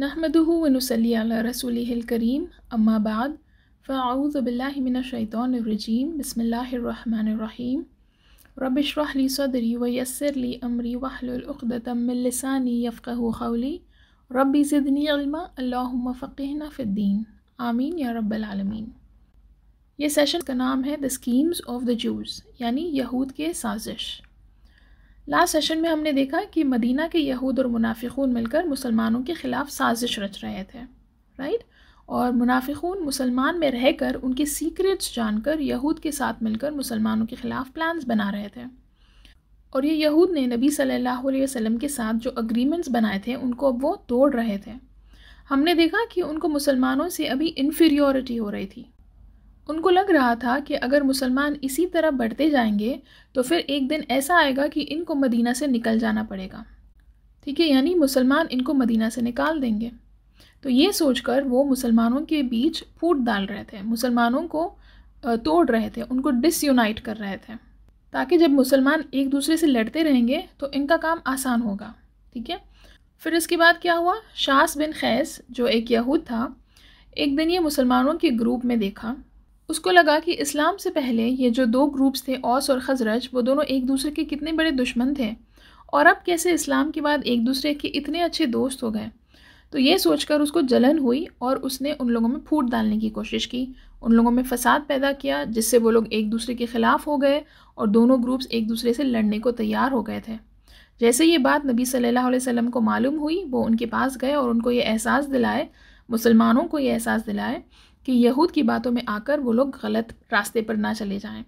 नहमदहू वनसली अला रसूल करीम अम्मा बाद फ़ाऊज़बिल्लिमिनशैतरजीम बसमीम रबिशरहली सदरी वयसरली अमरी वहलतमिलसानी यफ़क़ली रबी ज़िदनी अलमा अल्लाम फ़क़ना फ़िद्दीन आमीन या रब्बालमीन ये सेशन का नाम है the schemes of the Jews यानी यहूद के साजिश लास्ट सेशन में हमने देखा कि मदीना के यहूद और मुनाफिकून मिलकर मुसलमानों के ख़िलाफ़ साजिश रच रहे थे राइट और मुनाफिकून मुसलमान में रहकर उनके सीक्रेट्स जानकर यहूद के साथ मिलकर मुसलमानों के ख़िलाफ़ प्लान्स बना रहे थे और ये यहूद ने नबी सल्लल्लाहु अलैहि वसल्लम के साथ जो अग्रीमेंट्स बनाए थे उनको अब वो तोड़ रहे थे हमने देखा कि उनको मुसलमानों से अभी इन्फीरियोरिटी हो रही थी उनको लग रहा था कि अगर मुसलमान इसी तरह बढ़ते जाएंगे तो फिर एक दिन ऐसा आएगा कि इनको मदीना से निकल जाना पड़ेगा ठीक है यानी मुसलमान इनको मदीना से निकाल देंगे तो ये सोचकर वो मुसलमानों के बीच फूट डाल रहे थे मुसलमानों को तोड़ रहे थे उनको डिसयूनाइट कर रहे थे ताकि जब मुसलमान एक दूसरे से लड़ते रहेंगे तो इनका काम आसान होगा ठीक है फिर इसके बाद क्या हुआ शास बिन खैस जो एक यहूद था एक दिन ये मुसलमानों के ग्रुप में देखा उसको लगा कि इस्लाम से पहले ये जो दो ग्रुप्स थे औस और खजरज वो दोनों एक दूसरे के कितने बड़े दुश्मन थे और अब कैसे इस्लाम के बाद एक दूसरे के इतने अच्छे दोस्त हो गए तो ये सोचकर उसको जलन हुई और उसने उन लोगों में फूट डालने की कोशिश की उन लोगों में फ़साद पैदा किया जिससे वो लोग एक दूसरे के ख़िलाफ़ हो गए और दोनों ग्रुप्स एक दूसरे से लड़ने को तैयार हो गए थे जैसे ये बात नबी सल्लल्लाहु अलैहि वसल्लम को मालूम हुई वो उनके पास गए और उनको ये एहसास दिलाए मुसलमानों को ये एहसास दिलाए कि यहूद की बातों में आकर वो लोग गलत रास्ते पर ना चले जाएं।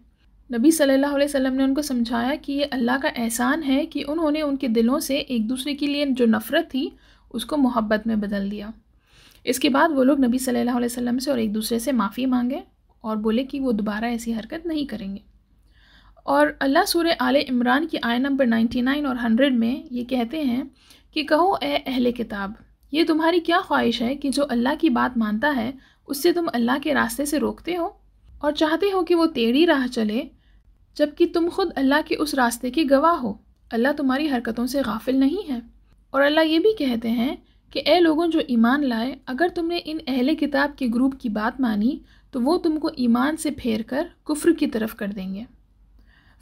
नबी सल्लल्लाहु अलैहि वसल्लम ने उनको समझाया कि ये अल्लाह का एहसान है कि उन्होंने उनके दिलों से एक दूसरे के लिए जो नफ़रत थी उसको मोहब्बत में बदल दिया इसके बाद वो लोग नबी सल्लल्लाहु अलैहि वसल्लम से और एक दूसरे से माफ़ी मांगे और बोले कि वो दोबारा ऐसी हरकत नहीं करेंगे और अल्लाह सूर आल इमरान की आय नंबर नाइन और हंड्रेड में ये कहते हैं कि कहो ए अहले किताब ये तुम्हारी क्या ख्वाहिश है कि जो अल्लाह की बात मानता है उससे तुम अल्लाह के रास्ते से रोकते हो और चाहते हो कि वो टेढ़ी राह चले जबकि तुम खुद अल्लाह के उस रास्ते के गवाह हो अल्लाह तुम्हारी हरकतों से गाफिल नहीं है और अल्लाह ये भी कहते हैं कि ए लोगों जो ईमान लाए अगर तुमने इन अहले किताब के ग्रुप की बात मानी तो वो तुमको ईमान से फेर कर कुफ्र की तरफ कर देंगे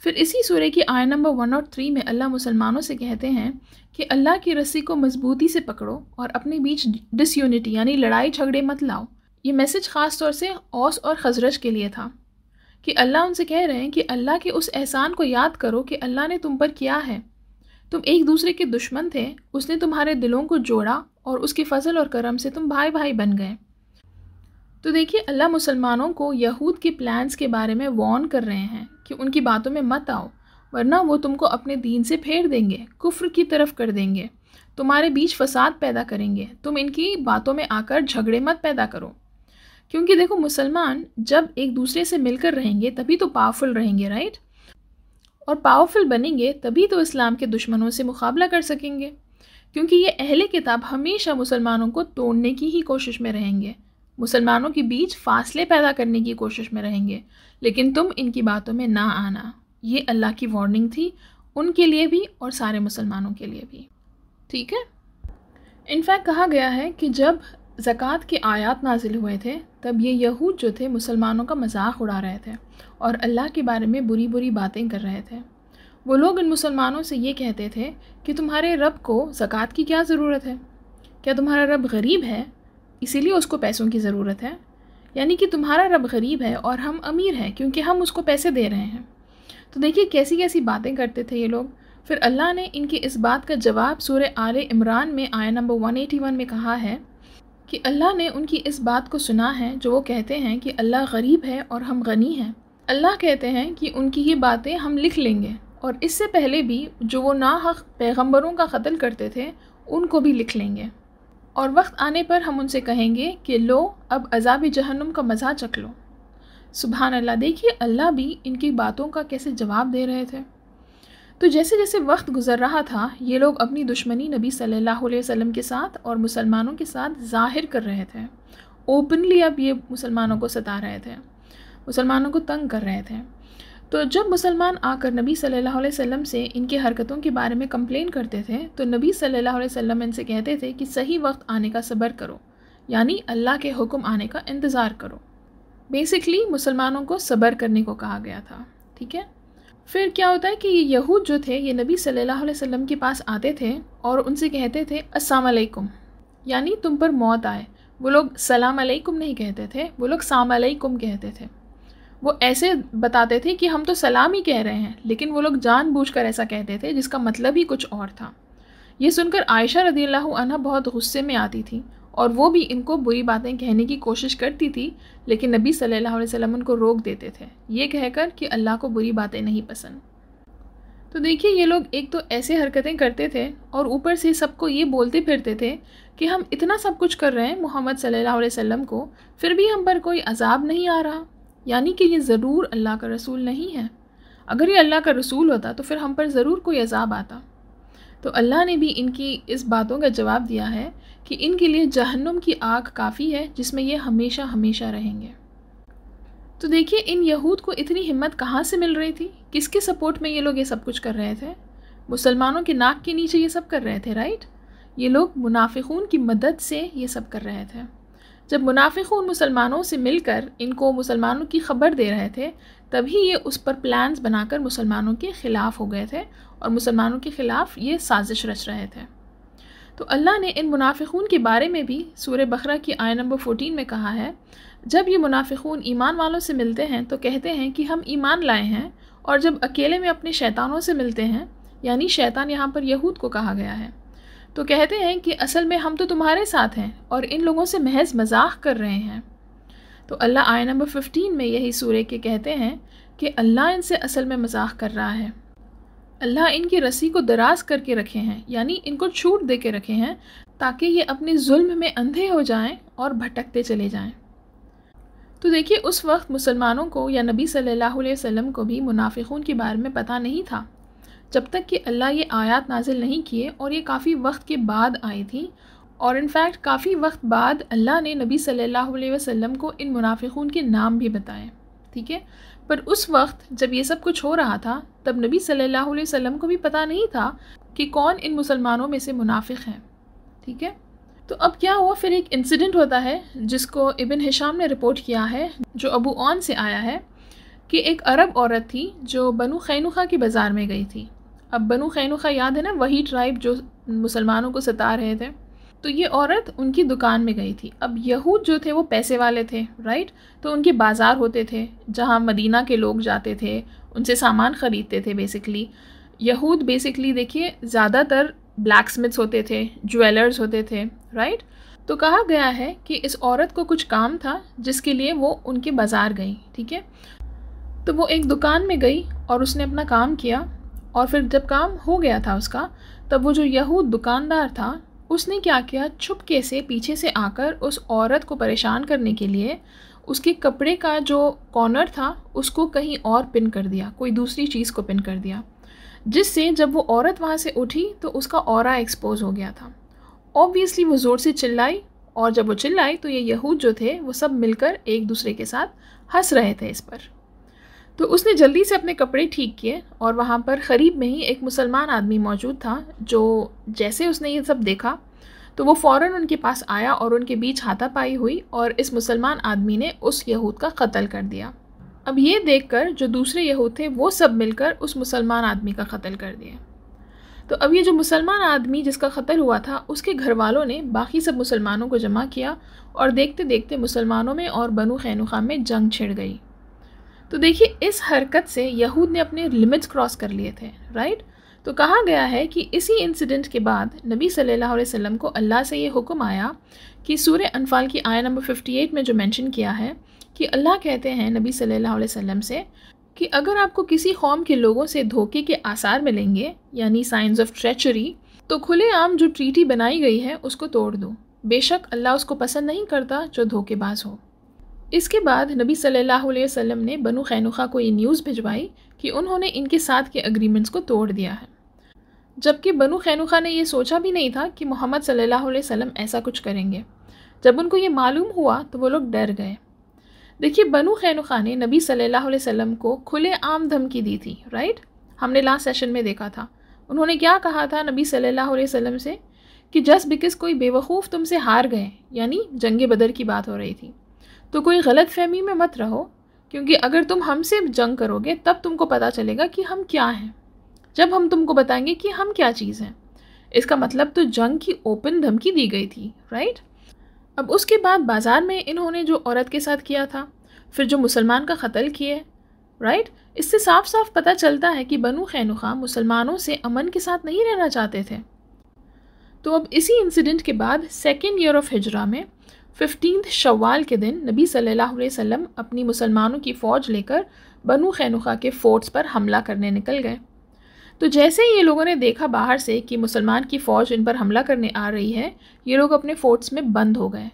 फिर इसी सूर्य की आय नंबर वन और थ्री में अल्लाह मुसलमानों से कहते हैं कि अल्लाह की रस्सी को मजबूती से पकड़ो और अपने बीच डिसयूनिटी यानी लड़ाई झगड़े मत लाओ ये मैसेज ख़ास तौर से औस और खजरज के लिए था कि अल्लाह उनसे कह रहे हैं कि अल्लाह के उस एहसान को याद करो कि अल्लाह ने तुम पर किया है तुम एक दूसरे के दुश्मन थे उसने तुम्हारे दिलों को जोड़ा और उसके फजल और करम से तुम भाई भाई बन गए तो देखिए अल्लाह मुसलमानों को यहूद के प्लान्स के बारे में वॉर्न कर रहे हैं कि उनकी बातों में मत आओ वरना वो तुमको अपने दीन से फेर देंगे कुफ्र की तरफ कर देंगे तुम्हारे बीच फसाद पैदा करेंगे तुम इनकी बातों में आकर झगड़े मत पैदा करो क्योंकि देखो मुसलमान जब एक दूसरे से मिलकर रहेंगे तभी तो पावरफुल रहेंगे राइट और पावरफुल बनेंगे तभी तो इस्लाम के दुश्मनों से मुकाबला कर सकेंगे क्योंकि ये अहले किताब हमेशा मुसलमानों को तोड़ने की ही कोशिश में रहेंगे मुसलमानों के बीच फासले पैदा करने की कोशिश में रहेंगे लेकिन तुम इनकी बातों में ना आना ये अल्लाह की वार्निंग थी उनके लिए भी और सारे मुसलमानों के लिए भी ठीक है इनफैक्ट कहा गया है कि जब ज़क़़त के आयात नाजिल हुए थे तब ये यहूद जो थे मुसलमानों का मजाक उड़ा रहे थे और अल्लाह के बारे में बुरी बुरी बातें कर रहे थे वो लोग इन मुसलमानों से ये कहते थे कि तुम्हारे रब को ज़क़़त की क्या ज़रूरत है क्या तुम्हारा रब गरीब है इसीलिए उसको पैसों की ज़रूरत है यानी कि तुम्हारा रब गरीब है और हम अमीर हैं क्योंकि हम उसको पैसे दे रहे हैं तो देखिए कैसी कैसी बातें करते थे ये लोग फिर अल्लाह ने इनकी इस बात का जवाब सूर आल इमरान में आया नंबर 181 में कहा है कि अल्लाह ने उनकी इस बात को सुना है जो वो कहते हैं कि अल्लाह गरीब है और हम गनी हैं अल्लाह कहते हैं कि उनकी ये बातें हम लिख लेंगे और इससे पहले भी जो वो ना हक़ पैगम्बरों का कत्ल करते थे उनको भी लिख लेंगे और वक्त आने पर हम उनसे कहेंगे कि लो अब अजाब जहन्नुम का मज़ा चख लो सुबहान अल्लाह देखिए अल्लाह भी इनकी बातों का कैसे जवाब दे रहे थे तो जैसे जैसे वक्त गुजर रहा था ये लोग अपनी दुश्मनी नबी सल्लल्लाहु अलैहि वसल्लम के साथ और मुसलमानों के साथ जाहिर कर रहे थे ओपनली अब ये मुसलमानों को सता रहे थे मुसलमानों को तंग कर रहे थे तो जब मुसलमान आकर नबी सल्लल्लाहु अलैहि वसल्लम से इनकी हरकतों के बारे में कंप्लेन करते थे तो नबी सल्लल्लाहु अलैहि वसल्लम इनसे कहते थे कि सही वक्त आने का सब्र करो यानी अल्लाह के हुक्म आने का इंतज़ार करो बेसिकली मुसलमानों को सब्र करने को कहा गया था ठीक है फिर क्या होता है कि ये यहूद जो थे ये नबी सल्लल्लाहु अलैहि वसल्लम के पास आते थे और उनसे कहते थे अस्सलाम वालेकुम यानी तुम पर मौत आए वो लोग सलाम अलैकुम नहीं कहते थे वो लोग साम अलैकुम कहते थे वो ऐसे बताते थे कि हम तो सलाम ही कह रहे हैं लेकिन वो लोग जानबूझकर ऐसा कहते थे जिसका मतलब ही कुछ और था ये सुनकर आयशा रदी अल्लाह बहुत गुस्से में आती थी और वो भी इनको बुरी बातें कहने की कोशिश करती थी लेकिन नबी सल्लल्लाहु अलैहि वसल्लम उनको रोक देते थे ये कहकर कि अल्लाह को बुरी बातें नहीं पसंद तो देखिए ये लोग एक तो ऐसे हरकतें करते थे और ऊपर से सबको ये बोलते फिरते थे कि हम इतना सब कुछ कर रहे हैं मोहम्मद सल्ला अलैहि को फिर भी हम पर कोई अजाब नहीं आ रहा यानी कि ये ज़रूर अल्लाह का रसूल नहीं है अगर ये अल्लाह का रसूल होता तो फिर हम पर ज़रूर कोई अजाब आता तो अल्लाह ने भी इनकी इस बातों का जवाब दिया है कि इनके लिए जहन्नुम की आग काफ़ी है जिसमें ये हमेशा हमेशा रहेंगे तो देखिए इन यहूद को इतनी हिम्मत कहाँ से मिल रही थी किसके सपोर्ट में ये लोग ये सब कुछ कर रहे थे मुसलमानों के नाक के नीचे ये सब कर रहे थे राइट ये लोग मुनाफिकून की मदद से ये सब कर रहे थे जब मुनाफिक उन मुसलमानों से मिलकर इनको मुसलमानों की खबर दे रहे थे तभी ये उस पर प्लान्स बनाकर मुसलमानों के ख़िलाफ़ हो गए थे और मुसलमानों के ख़िलाफ़ ये साजिश रच रहे थे तो अल्लाह ने इन मुनाफिकून के बारे में भी सूर बकरा की आय नंबर फ़ोटीन में कहा है जब ये मुनाफिकून ईमान वालों से मिलते हैं तो कहते हैं कि हम ईमान लाए हैं और जब अकेले में अपने शैतानों से मिलते हैं यानी शैतान यहाँ पर यहूद को कहा गया है तो कहते हैं कि असल में हम तो तुम्हारे साथ हैं और इन लोगों से महज मजाक कर रहे हैं तो अल्लाह आय नंबर फिफ्टीन में यही सूर्य के कहते हैं कि अल्लाह इनसे असल में मजाक कर रहा है अल्लाह इनकी रस्सी को दराज करके रखे हैं यानी इनको छूट दे के रखे हैं ताकि ये अपने जुल्म में अंधे हो जाएं और भटकते चले जाएं। तो देखिए उस वक्त मुसलमानों को या नबी सल्लल्लाहु अलैहि वसल्लम को भी मुनाफिकों के बारे में पता नहीं था जब तक कि अल्लाह ये आयत नाजिल नहीं किए और ये काफ़ी वक्त के बाद आई थी और इनफैक्ट काफ़ी वक्त बाद अल्लाह ने नबी सल्लल्लाहु अलैहि वसल्लम को इन मुनाफिकों के नाम भी बताए ठीक है पर उस वक्त जब ये सब कुछ हो रहा था तब नबी सल्लल्लाहु अलैहि वसल्लम को भी पता नहीं था कि कौन इन मुसलमानों में से मुनाफिक हैं ठीक है तो अब क्या हुआ फिर एक इंसिडेंट होता है जिसको इबन हिशाम ने रिपोर्ट किया है जो अबू ओन से आया है कि एक अरब औरत थी जो बनु खैनुखा के बाज़ार में गई थी अब बनु खैनुखा याद है ना वही ट्राइब जो मुसलमानों को सता रहे थे तो ये औरत उनकी दुकान में गई थी अब यहूद जो थे वो पैसे वाले थे राइट तो उनके बाज़ार होते थे जहाँ मदीना के लोग जाते थे उनसे सामान ख़रीदते थे बेसिकली यहूद बेसिकली देखिए ज़्यादातर ब्लैक स्मिथ्स होते थे ज्वेलर्स होते थे राइट तो कहा गया है कि इस औरत को कुछ काम था जिसके लिए वो उनके बाज़ार गई ठीक है तो वो एक दुकान में गई और उसने अपना काम किया और फिर जब काम हो गया था उसका तब वो जो यहूद दुकानदार था उसने क्या किया छुपके से पीछे से आकर उस औरत को परेशान करने के लिए उसके कपड़े का जो कॉर्नर था उसको कहीं और पिन कर दिया कोई दूसरी चीज़ को पिन कर दिया जिससे जब वो औरत वहाँ से उठी तो उसका और एक्सपोज हो गया था ऑब्वियसली वो ज़ोर से चिल्लाई और जब वो चिल्लाई तो ये यहूद जो थे वो सब मिलकर एक दूसरे के साथ हंस रहे थे इस पर तो उसने जल्दी से अपने कपड़े ठीक किए और वहाँ पर ख़रीब में ही एक मुसलमान आदमी मौजूद था जो जैसे उसने ये सब देखा तो वो फ़ौर उनके पास आया और उनके बीच हाथापाई हुई और इस मुसलमान आदमी ने उस यहूद का कत्ल कर दिया अब ये कर जो दूसरे यहूद थे वो सब मिलकर उस मुसलमान आदमी का कत्ल कर दिया तो अब ये जो मुसलमान आदमी जिसका कत्ल हुआ था उसके घर वालों ने बाकी सब मुसलमानों को जमा किया और देखते देखते मुसलमानों में और बनु खैनुखा में जंग छिड़ गई तो देखिए इस हरकत से यहूद ने अपने लिमिट्स क्रॉस कर लिए थे राइट तो कहा गया है कि इसी इंसिडेंट के बाद नबी सल्लल्लाहु अलैहि वसल्लम को अल्लाह से ये हुक्म आया कि सूर्य अनफाल की आया नंबर 58 में जो मेंशन किया है कि अल्लाह कहते हैं नबी सल्लल्लाहु अलैहि वसल्लम से कि अगर आपको किसी कौम के लोगों से धोखे के आसार मिलेंगे यानी साइंस ऑफ ट्रेचरी तो खुलेआम जो ट्रीटी बनाई गई है उसको तोड़ दो बेशक अल्लाह उसको पसंद नहीं करता जो धोखेबाज हो इसके बाद नबी सल्लल्लाहु अलैहि वसल्लम ने बनु खैनुखा को ये न्यूज़ भिजवाई कि उन्होंने इनके साथ के अग्रीमेंट्स को तोड़ दिया है जबकि बनु खैनुखा ने यह सोचा भी नहीं था कि मोहम्मद सल्लल्लाहु अलैहि वसल्लम ऐसा कुछ करेंगे जब उनको ये मालूम हुआ तो वो लोग डर गए देखिए बनु खैनुखा ने नबी सल्लल्लाहु अलैहि वसल्लम को खुले आम धमकी दी थी राइट हमने लास्ट सेशन में देखा था उन्होंने क्या कहा था नबी सल्लल्लाहु अलैहि वसल्लम से कि जस्ट बिकॉज कोई बेवकूफ़ तुमसे हार गए यानी जंग बदर की बात हो रही थी तो कोई गलत फहमी में मत रहो क्योंकि अगर तुम हमसे जंग करोगे तब तुमको पता चलेगा कि हम क्या हैं जब हम तुमको बताएंगे कि हम क्या चीज़ हैं इसका मतलब तो जंग की ओपन धमकी दी गई थी राइट अब उसके बाद बाज़ार में इन्होंने जो औरत के साथ किया था फिर जो मुसलमान का कत्ल किए राइट इससे साफ साफ पता चलता है कि बनु खैनुखा मुसलमानों से अमन के साथ नहीं रहना चाहते थे तो अब इसी इंसिडेंट के बाद सेकेंड ईयर ऑफ हिजरा में फिफ्टीन शवाल के दिन नबी सल्लल्लाहु अलैहि वसल्लम अपनी मुसलमानों की फ़ौज लेकर बनु खैनुखा के फ़ोर्ट्स पर हमला करने निकल गए तो जैसे ही ये लोगों ने देखा बाहर से कि मुसलमान की फ़ौज इन पर हमला करने आ रही है ये लोग अपने फ़ोर्ट्स में बंद हो गए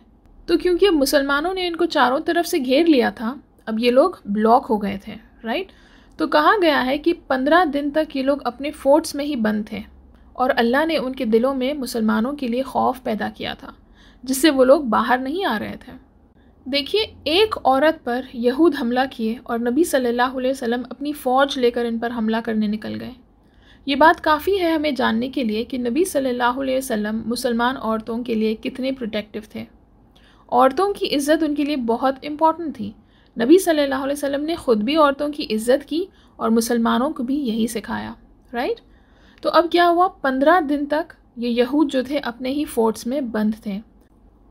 तो क्योंकि अब मुसलमानों ने इनको चारों तरफ से घेर लिया था अब ये लोग ब्लॉक हो गए थे राइट तो कहा गया है कि पंद्रह दिन तक ये लोग अपने फ़ोर्ट्स में ही बंद थे और अल्लाह ने उनके दिलों में मुसलमानों के लिए खौफ पैदा किया था जिससे वो लोग बाहर नहीं आ रहे थे देखिए एक औरत पर यहूद हमला किए और नबी सल्लल्लाहु अलैहि वसल्लम अपनी फ़ौज लेकर इन पर हमला करने निकल गए ये बात काफ़ी है हमें जानने के लिए कि नबी सल्लल्लाहु अलैहि वसल्लम मुसलमान औरतों के लिए कितने प्रोटेक्टिव थे औरतों की इज़्ज़त उनके लिए बहुत इम्पॉर्टेंट थी नबी सल्लल्लाहु अलैहि वसल्लम ने ख़ुद भी औरतों की इज़्ज़त की और मुसलमानों को भी यही सिखाया राइट तो अब क्या हुआ पंद्रह दिन तक ये यहूद जो थे अपने ही फोर्ट्स में बंद थे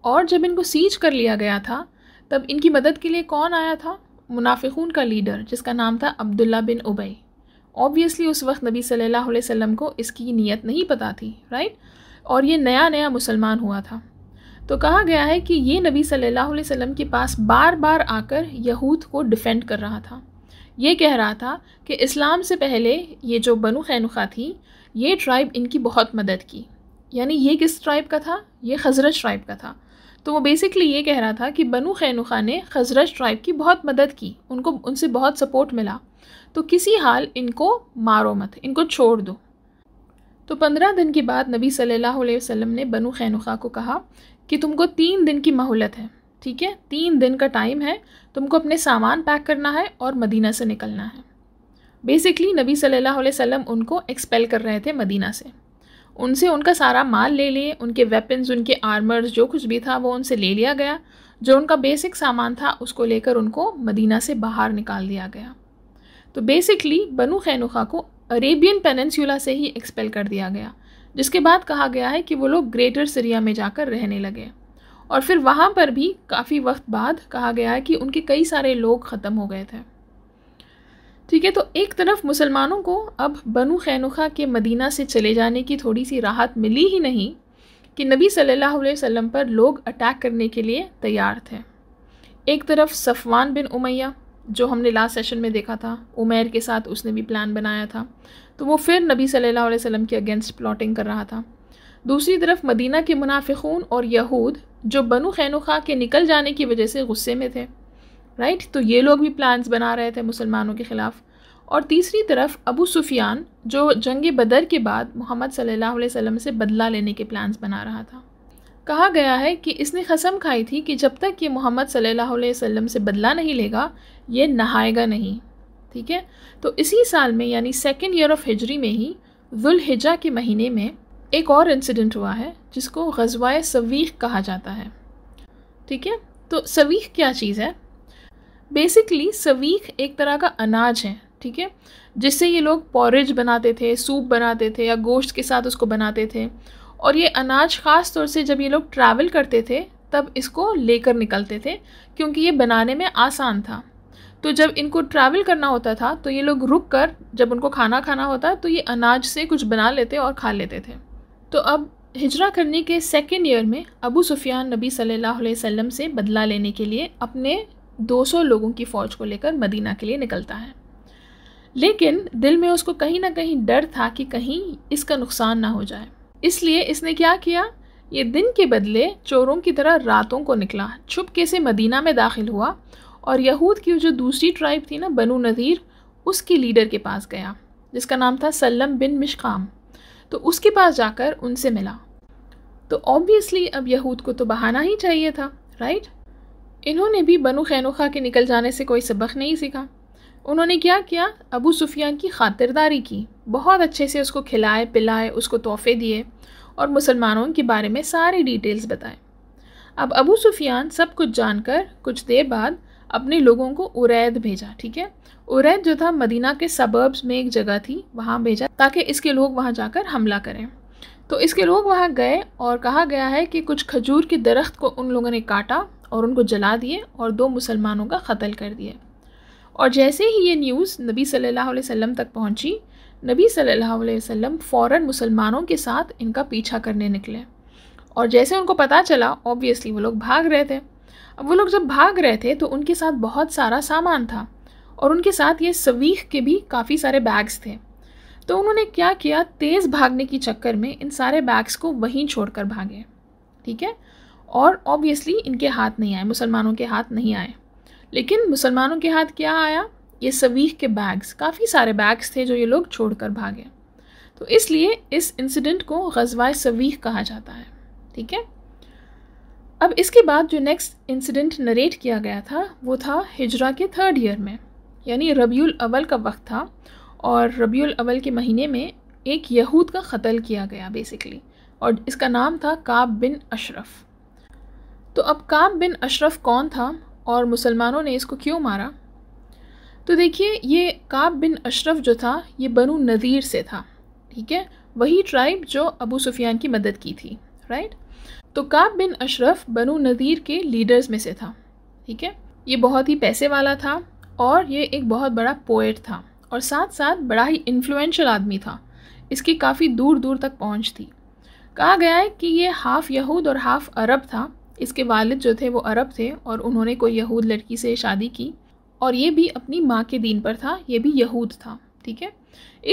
और जब इनको सीज कर लिया गया था तब इनकी मदद के लिए कौन आया था मुनाफिकून का लीडर जिसका नाम था अब्दुल्ला बिन उबई ऑब्वियसली उस वक्त नबी सल्लल्लाहु अलैहि वसल्लम को इसकी नीयत नहीं पता थी राइट और ये नया नया मुसलमान हुआ था तो कहा गया है कि ये नबी सल्लल्लाहु अलैहि वसल्लम के पास बार बार आकर यहूद को डिफेंड कर रहा था ये कह रहा था कि इस्लाम से पहले ये जो बनु खैनुखा थी ये ट्राइब इनकी बहुत मदद की यानी ये किस ट्राइब का था ये खजरत ट्राइब का था तो वो बेसिकली ये कह रहा था कि बनु खैनुखा ने खजरज ट्राइब की बहुत मदद की उनको उनसे बहुत सपोर्ट मिला तो किसी हाल इनको मारो मत इनको छोड़ दो तो पंद्रह दिन के बाद नबी सल्लल्लाहु अलैहि वसल्लम ने बनु खैनुखा को कहा कि तुमको तीन दिन की मोहलत है ठीक है तीन दिन का टाइम है तुमको अपने सामान पैक करना है और मदीना से निकलना है बेसिकली नबी सल्लल्लाहु अलैहि वसल्लम उनको एक्सपेल कर रहे थे मदीना से उनसे उनका सारा माल ले लिए उनके वेपन्स उनके आर्मर्स जो कुछ भी था वो उनसे ले लिया गया जो उनका बेसिक सामान था उसको लेकर उनको मदीना से बाहर निकाल दिया गया तो बेसिकली बनु खैनुखा को अरेबियन पेनन्स्यूला से ही एक्सपेल कर दिया गया जिसके बाद कहा गया है कि वो लोग ग्रेटर सीरिया में जाकर रहने लगे और फिर वहाँ पर भी काफ़ी वक्त बाद कहा गया है कि उनके कई सारे लोग ख़त्म हो गए थे ठीक है तो एक तरफ मुसलमानों को अब बनु खैनुखा के मदीना से चले जाने की थोड़ी सी राहत मिली ही नहीं कि नबी सल्लल्लाहु अलैहि वसल्लम पर लोग अटैक करने के लिए तैयार थे एक तरफ सफ़वान बिन उमैया जो हमने लास्ट सेशन में देखा था उमैर के साथ उसने भी प्लान बनाया था तो वो फिर नबी सल्लल्लाहु अलैहि वसल्लम के अगेंस्ट प्लॉटिंग कर रहा था दूसरी तरफ मदीना के मुनाफिकून और यहूद जो बनु खैनुखा के निकल जाने की वजह से गुस्से में थे राइट तो ये लोग भी प्लान्स बना रहे थे मुसलमानों के ख़िलाफ़ और तीसरी तरफ अबू सुफियान जो जंग बदर के बाद मोहम्मद सल्लल्लाहु अलैहि वसल्लम से बदला लेने के प्लान्स बना रहा था कहा गया है कि इसने कसम खाई थी कि जब तक ये मोहम्मद सल्लल्लाहु अलैहि वसल्लम से बदला नहीं लेगा ये नहाएगा नहीं ठीक है तो इसी साल में यानी सेकेंड ईयर ऑफ हिजरी में ही जुल्हिजा के महीने में एक और इंसिडेंट हुआ है जिसको गजवाए सवीख कहा जाता है ठीक है तो सवीख क्या चीज़ है बेसिकली सवीख एक तरह का अनाज है ठीक है जिससे ये लोग पॉरेज बनाते थे सूप बनाते थे या गोश्त के साथ उसको बनाते थे और ये अनाज ख़ास तौर से जब ये लोग ट्रैवल करते थे तब इसको लेकर निकलते थे क्योंकि ये बनाने में आसान था तो जब इनको ट्रैवल करना होता था तो ये लोग रुक कर जब उनको खाना खाना होता तो ये अनाज से कुछ बना लेते और खा लेते थे तो अब हिजरा करने के सेकेंड ईयर में अबू सुफियान नबी सल्लल्लाहु अलैहि वसल्लम से बदला लेने के लिए अपने 200 लोगों की फ़ौज को लेकर मदीना के लिए निकलता है लेकिन दिल में उसको कहीं ना कहीं डर था कि कहीं इसका नुकसान ना हो जाए इसलिए इसने क्या किया ये दिन के बदले चोरों की तरह रातों को निकला छुपके से मदीना में दाखिल हुआ और यहूद की जो दूसरी ट्राइब थी ना बनु नज़ीर उसके लीडर के पास गया जिसका नाम था सल्लम बिन मिशकाम तो उसके पास जाकर उनसे मिला तो ऑब्वियसली अब यहूद को तो बहाना ही चाहिए था राइट इन्होंने भी बनु खैनुखा के निकल जाने से कोई सबक नहीं सीखा उन्होंने क्या किया अबू सुफियान की खातिरदारी की बहुत अच्छे से उसको खिलाए पिलाए उसको तोहफे दिए और मुसलमानों के बारे में सारी डिटेल्स बताए अब अबू सुफियान सब कुछ जानकर कुछ देर बाद अपने लोगों को उरैद भेजा ठीक है उरैद जो था मदीना के सबर्ब्स में एक जगह थी वहाँ भेजा ताकि इसके लोग वहाँ जाकर हमला करें तो इसके लोग वहाँ गए और कहा गया है कि कुछ खजूर के दरख्त को उन लोगों ने काटा और उनको जला दिए और दो मुसलमानों का कत्ल कर दिया और जैसे ही ये न्यूज़ नबी सल्लल्लाहु अलैहि वसल्लम तक पहुंची नबी सल्लल्लाहु अलैहि वसल्लम फ़ौर मुसलमानों के साथ इनका पीछा करने निकले और जैसे उनको पता चला ऑब्वियसली वो लोग भाग रहे थे अब वो लोग जब भाग रहे थे तो उनके साथ बहुत सारा सामान था और उनके साथ ये सवीख के भी काफ़ी सारे बैग्स थे तो उन्होंने क्या किया तेज़ भागने की चक्कर में इन सारे बैग्स को वहीं छोड़कर भागे ठीक है और ऑब्वियसली इनके हाथ नहीं आए मुसलमानों के हाथ नहीं आए लेकिन मुसलमानों के हाथ क्या आया ये सवीख के बैग्स काफ़ी सारे बैग्स थे जो ये लोग छोड़कर भागे तो इसलिए इस इंसिडेंट को गज़वाए सवीख कहा जाता है ठीक है अब इसके बाद जो नेक्स्ट इंसिडेंट नरेट किया गया था वो था हिजरा के थर्ड ईयर में यानी रबीउल अवल का वक्त था और रबीउल अवल के महीने में एक यहूद का कत्ल किया गया बेसिकली और इसका नाम था काब बिन अशरफ़ तो अब काब बिन अशरफ कौन था और मुसलमानों ने इसको क्यों मारा तो देखिए ये काब बिन अशरफ जो था ये बनु नज़ीर से था ठीक है वही ट्राइब जो अबू सुफियान की मदद की थी राइट तो काब बिन अशरफ बनु नज़ीर के लीडर्स में से था ठीक है ये बहुत ही पैसे वाला था और ये एक बहुत बड़ा पोइट था और साथ साथ बड़ा ही इन्फ्लुन्शल आदमी था इसकी काफ़ी दूर दूर तक पहुंच थी कहा गया है कि ये हाफ़ यहूद और हाफ़ अरब था इसके वालिद जो थे वो अरब थे और उन्होंने कोई यहूद लड़की से शादी की और ये भी अपनी माँ के दीन पर था ये भी यहूद था ठीक है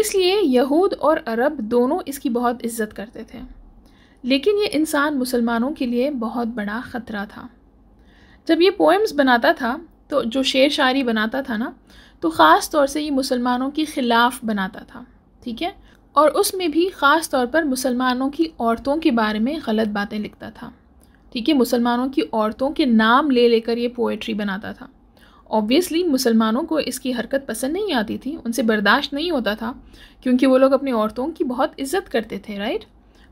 इसलिए यहूद और अरब दोनों इसकी बहुत इज्जत करते थे लेकिन ये इंसान मुसलमानों के लिए बहुत बड़ा ख़तरा था जब ये पोएम्स बनाता था तो जो शेर शायरी बनाता था ना तो ख़ास तौर से ये मुसलमानों के ख़िलाफ़ बनाता था ठीक है और उसमें भी ख़ास तौर पर मुसलमानों की औरतों के बारे में गलत बातें लिखता था ठीक है मुसलमानों की औरतों के नाम ले लेकर ये पोएट्री बनाता था ऑब्वियसली मुसलमानों को इसकी हरकत पसंद नहीं आती थी उनसे बर्दाश्त नहीं होता था क्योंकि वो लोग अपनी औरतों की बहुत इज्जत करते थे राइट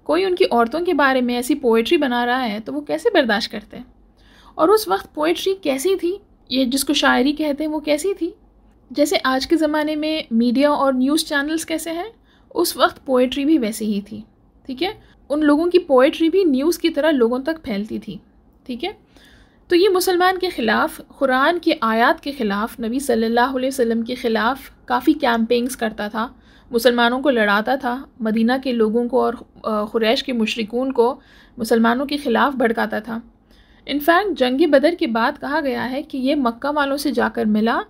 कोई उनकी औरतों के बारे में ऐसी पोएट्री बना रहा है तो वो कैसे बर्दाश्त करते हैं और उस वक्त पोएट्री कैसी थी ये जिसको शायरी कहते हैं वो कैसी थी जैसे आज के ज़माने में मीडिया और न्यूज़ चैनल्स कैसे हैं उस वक्त पोएट्री भी वैसी ही थी ठीक है उन लोगों की पोइट्री भी न्यूज़ की तरह लोगों तक फैलती थी ठीक है तो ये मुसलमान के ख़िलाफ़ कुरान के आयात के ख़िलाफ़ नबी सल्लल्लाहु अलैहि वसल्लम के ख़िलाफ़ काफ़ी कैंपेंग्स करता था मुसलमानों को लड़ाता था मदीना के लोगों को और खुरैश के मशरकून को मुसलमानों के ख़िलाफ़ भड़काता था इनफैक्ट जंग बदर के बाद कहा गया है कि ये मक्का वालों से जाकर मिला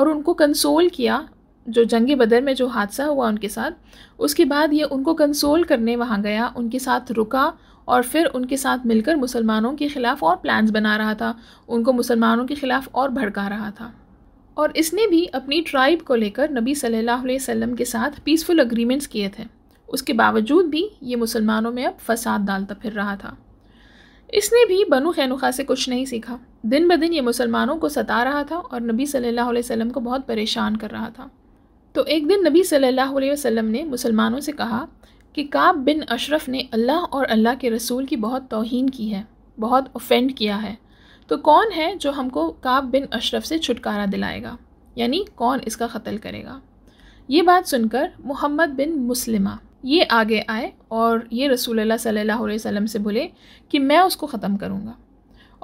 और उनको कंसोल किया जो जंग बदर में जो हादसा हुआ उनके साथ उसके बाद ये उनको कंसोल करने वहाँ गया उनके साथ रुका और फिर उनके साथ मिलकर मुसलमानों के ख़िलाफ़ और प्लान्स बना रहा था उनको मुसलमानों के ख़िलाफ़ और भड़का रहा था और इसने भी अपनी ट्राइब को लेकर नबी सल्लल्लाहु अलैहि वसल्लम के साथ पीसफुल अग्रीमेंट्स किए थे उसके बावजूद भी ये मुसलमानों में अब फसाद डालता फिर रहा था इसने भी बनु खैनुखा से कुछ नहीं सीखा दिन ब दिन ये मुसलमानों को सता रहा था और नबी सल्लल्लाहु अलैहि वसल्लम को बहुत परेशान कर रहा था तो एक दिन नबी सल्लल्लाहु अलैहि वसल्लम ने मुसलमानों से कहा कि काब बिन अशरफ ने अल्लाह और अल्लाह के रसूल की बहुत तोहन की है बहुत ऑफेंड किया है तो कौन है जो हमको काब बिन अशरफ से छुटकारा दिलाएगा यानी कौन इसका कत्ल करेगा ये बात सुनकर मोहम्मद बिन मुस्लिम ये आगे आए और ये रसूल सल्लल्लाहु अलैहि वसल्लम से बोले कि मैं उसको ख़त्म करूँगा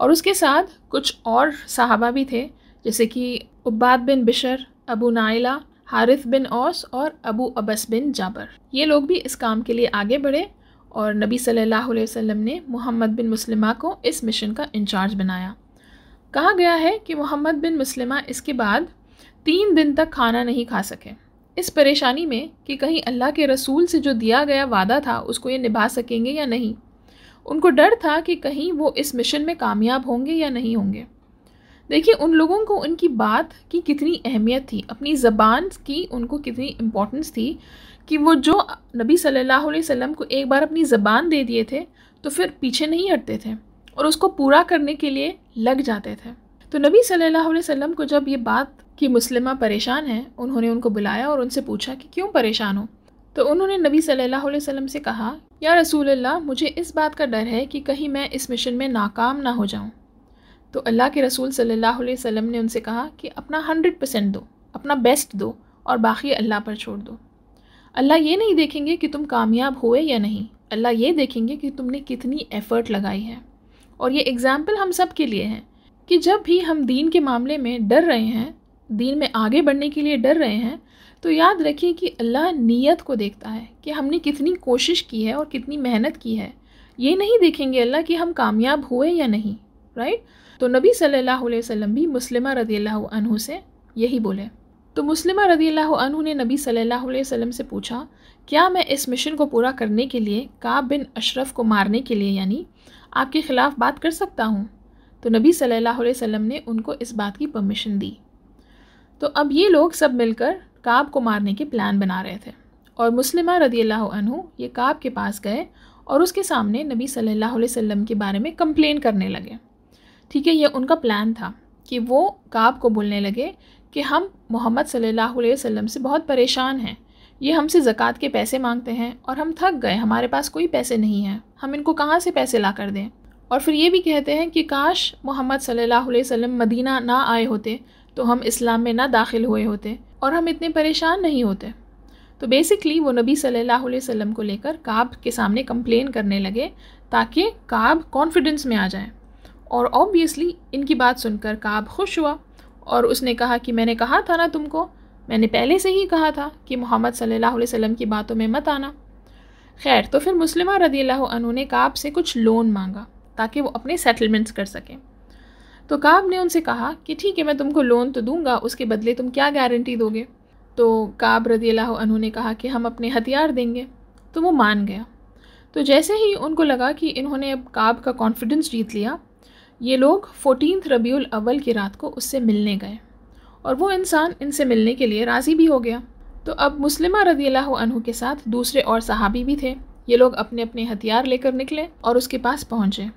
और उसके साथ कुछ और साहबा भी थे जैसे कि उब्बाद बिन बिशर अबू नाइला हारिस बिन औस और अबू अबस बिन जाबर ये लोग भी इस काम के लिए आगे बढ़े और नबी सल्लल्लाहु अलैहि वसल्लम ने मोहम्मद बिन मुस्लिमा को इस मिशन का इंचार्ज बनाया कहा गया है कि मोहम्मद बिन मुस्लिमा इसके बाद तीन दिन तक खाना नहीं खा सके इस परेशानी में कि कहीं अल्लाह के रसूल से जो दिया गया वादा था उसको ये निभा सकेंगे या नहीं उनको डर था कि कहीं वो इस मिशन में कामयाब होंगे या नहीं होंगे देखिए उन लोगों को उनकी बात की कितनी अहमियत थी अपनी ज़बान की उनको कितनी इम्पोर्टेंस थी कि वो जो नबी सल्लल्लाहु अलैहि वसल्लम को एक बार अपनी ज़बान दे दिए थे तो फिर पीछे नहीं हटते थे और उसको पूरा करने के लिए लग जाते थे तो नबी सल्लल्लाहु अलैहि वसल्लम को जब ये बात कि मुस्लिम परेशान हैं उन्होंने उनको बुलाया और उनसे पूछा कि क्यों परेशान हो तो उन्होंने नबी सल्लल्लाहु अलैहि वसल्लम से कहा या रसूल अल्लाह मुझे इस बात का डर है कि कहीं मैं इस मिशन में नाकाम ना हो जाऊं तो अल्लाह के रसूल सल्लल्लाहु अलैहि वसल्लम ने उनसे कहा कि अपना हंड्रेड परसेंट दो अपना बेस्ट दो और बाकी अल्लाह पर छोड़ दो अल्लाह ये नहीं देखेंगे कि तुम कामयाब हुए या नहीं अल्लाह ये देखेंगे कि तुमने कितनी एफ़र्ट लगाई है और ये एग्ज़ाम्पल हम सब के लिए हैं कि जब भी हम दीन के मामले में डर रहे हैं दीन में आगे बढ़ने के लिए डर रहे हैं तो याद रखिए कि अल्लाह नीयत को देखता है कि हमने कितनी कोशिश की है और कितनी मेहनत की है ये नहीं देखेंगे अल्लाह कि हम कामयाब हुए या नहीं राइट right? तो नबी सल्लल्लाहु अलैहि वसल्लम भी मुस्लिमा रदी अल्लाह से यही बोले तो मुस्लिमा रदी अल्लाह ने नबी सल्लल्लाहु अलैहि वसल्लम से पूछा क्या मैं इस मिशन को पूरा करने के लिए काब बिन अशरफ को मारने के लिए यानी आपके ख़िलाफ़ बात कर सकता हूँ तो नबी सल्लल्लाहु अलैहि वसल्लम ने उनको इस बात की परमिशन दी तो अब ये लोग सब मिलकर काब को मारने के प्लान बना रहे थे और मुस्लिमा रदी अनहु ये काब के पास गए और उसके सामने नबी सल्लल्लाहु अलैहि वसल्लम के बारे में कंप्लेन करने लगे ठीक है ये उनका प्लान था कि वो काब को बोलने लगे कि हम मोहम्मद सल्लल्लाहु अलैहि वसल्लम से बहुत परेशान हैं ये हमसे ज़क़़त के पैसे मांगते हैं और हम थक गए हमारे पास कोई पैसे नहीं हैं हम इनको कहाँ से पैसे ला कर दें और फिर ये भी कहते हैं कि काश मोहम्मद सल्लल्लाहु अलैहि वसल्लम मदीना ना आए होते तो हम इस्लाम में ना दाखिल हुए होते और हम इतने परेशान नहीं होते तो बेसिकली वो नबी सल्लल्लाहु अलैहि वसल्लम को लेकर काब के सामने कंप्लेन करने लगे ताकि काब कॉन्फिडेंस में आ जाए और ऑब्वियसली इनकी बात सुनकर काब खुश हुआ और उसने कहा कि मैंने कहा था ना तुमको मैंने पहले से ही कहा था कि मोहम्मद सल्लल्लाहु अलैहि वसल्लम की बातों में मत आना खैर तो फिर मुस्लिम रदी अल्लाह ने काब से कुछ लोन मांगा ताकि वो अपने सेटलमेंट्स कर सकें तो काब ने उनसे कहा कि ठीक है मैं तुमको लोन तो दूंगा उसके बदले तुम क्या गारंटी दोगे तो काब रदी अल्लाह ने कहा कि हम अपने हथियार देंगे तो वो मान गया तो जैसे ही उनको लगा कि इन्होंने अब काब का कॉन्फिडेंस जीत लिया ये लोग फ़ोटीन रबीउल अव्वल की रात को उससे मिलने गए और वो इंसान इनसे मिलने के लिए राज़ी भी हो गया तो अब मुस्लिमा रदी अनहु के साथ दूसरे और सहाबी भी थे ये लोग अपने अपने हथियार लेकर निकले और उसके पास पहुँचे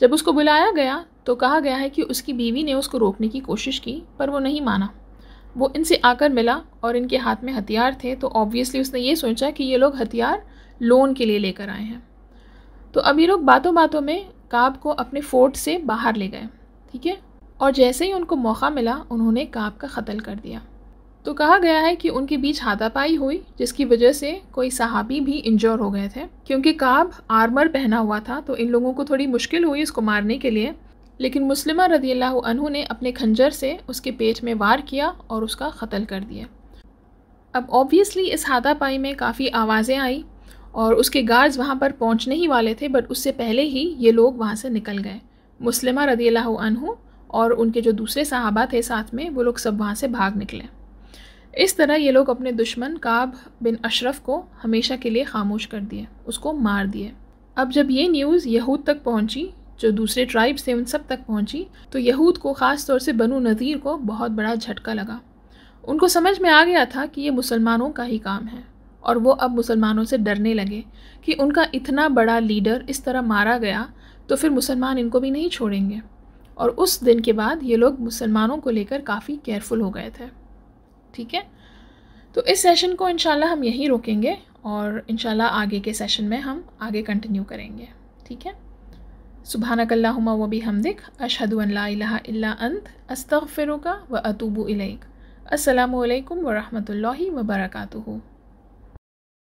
जब उसको बुलाया गया तो कहा गया है कि उसकी बीवी ने उसको रोकने की कोशिश की पर वो नहीं माना वो इनसे आकर मिला और इनके हाथ में हथियार थे तो ऑब्वियसली उसने ये सोचा कि ये लोग हथियार लोन के लिए लेकर आए हैं तो अब ये लोग बातों बातों में काब को अपने फोर्ट से बाहर ले गए ठीक है और जैसे ही उनको मौका मिला उन्होंने काब का कत्ल कर दिया तो कहा गया है कि उनके बीच हाथापाई हुई जिसकी वजह से कोई सहाबी भी इंजोर हो गए थे क्योंकि काब आर्मर पहना हुआ था तो इन लोगों को थोड़ी मुश्किल हुई उसको मारने के लिए लेकिन मुस्लिमा रदी अल्लाह ने अपने खंजर से उसके पेट में वार किया और उसका कत्ल कर दिया अब ऑब्वियसली इस हाथापाई में काफ़ी आवाज़ें आई और उसके गार्ड्स वहाँ पर पहुँचने ही वाले थे बट उससे पहले ही ये लोग वहाँ से निकल गए मुस्लिमा रदी अनहु और उनके जो दूसरे साहबा थे साथ में वो लोग सब वहाँ से भाग निकले इस तरह ये लोग अपने दुश्मन काब बिन अशरफ को हमेशा के लिए खामोश कर दिए उसको मार दिए अब जब ये न्यूज़ यहूद तक पहुँची जो दूसरे ट्राइब्स थे उन सब तक पहुँची तो यहूद को ख़ास तौर से बनु नज़ीर को बहुत बड़ा झटका लगा उनको समझ में आ गया था कि ये मुसलमानों का ही काम है और वो अब मुसलमानों से डरने लगे कि उनका इतना बड़ा लीडर इस तरह मारा गया तो फिर मुसलमान इनको भी नहीं छोड़ेंगे और उस दिन के बाद ये लोग मुसलमानों को लेकर काफ़ी केयरफुल हो गए थे ठीक है तो इस सेशन को इन हम यहीं रोकेंगे और इन आगे के सेशन में हम आगे कंटिन्यू करेंगे ठीक है सुबहानकल्लाहुमा व भी हमदिक अशद अल्ला अंत अस्तफ़िर व अतूबू इलेक असलकम वरहमल वबरकू